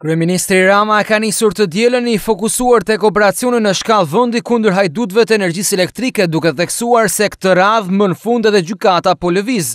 Kryeministri Rama ka nisur të dielën i fokusuar tek operacionin në shkallë vendi kundër hajdutëve të energjisë elektrike, duke theksuar se këtë radhë më në fund edhe gjykata po lëviz.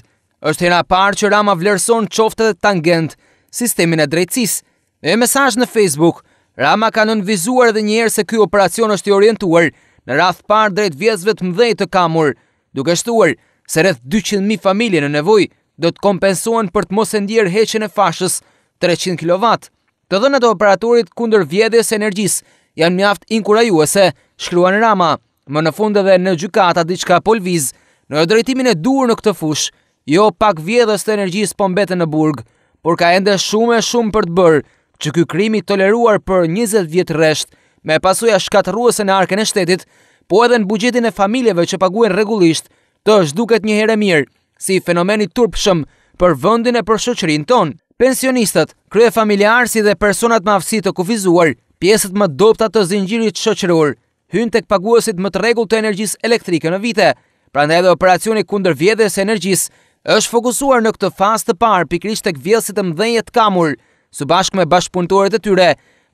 Është hera parë që Rama vlerëson qoftë edhe tangent sistemin e drejtësisë. Në mesazh në Facebook, Rama ka nënvizuar edhe një herë se ky operacion është i orientuar në radhë parë drejt vjesëve të mëdhej të kamur, duke shtuar se rreth 200.000 familje në nevojë do të kompensohen për të mos e heqjen e fashës 300 kilovatë të dhënat e operatorit kundër vjedhjes energjisë janë mjaft inkurajuese, shkruan Rama. Më në fund edhe në gjykata diçka polviz, në drejtimin e duhur në këtë fushë, jo pak vjedhës të energjisë po mbetën në burg, por ka ende shumë e shumë për të bërë, që ky krim i toleruar për 20 vjet rresht me pasoja shkatërruese në arkën e shtetit, po edhe në buxhetin e familjeve që paguajnë rregullisht, të zhduket një herë mirë si fenomeni turpshëm për vëndin e për shëqërin tonë. Pensionistët, krye familjarësi dhe personat më afsi të kufizuar, pjesët më dopta të zingjirit shoqërur, hynë të këpaguasit më të regull të energjis elektrike në vite, pra edhe operacioni kunder vjedhes energjis, është fokusuar në këtë fas të parë pikrish të këvjelsit të mdhenjet të kamur, së bashkë me e tyre,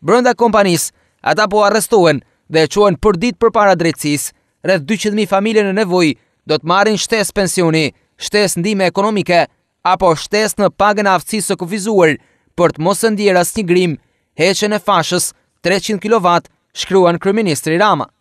brënda kompanis, ata po arrestohen dhe e quen për dit për para drejtsis, rrëth 200.000 familje në nevoj, do të marin shtes pensioni, shtes ndime ekonomike, apo shtes në pagën aftësisë së kufizuar për të mos së asnjë grim heqen e fashës 300 kW shkruan kryeministri Rama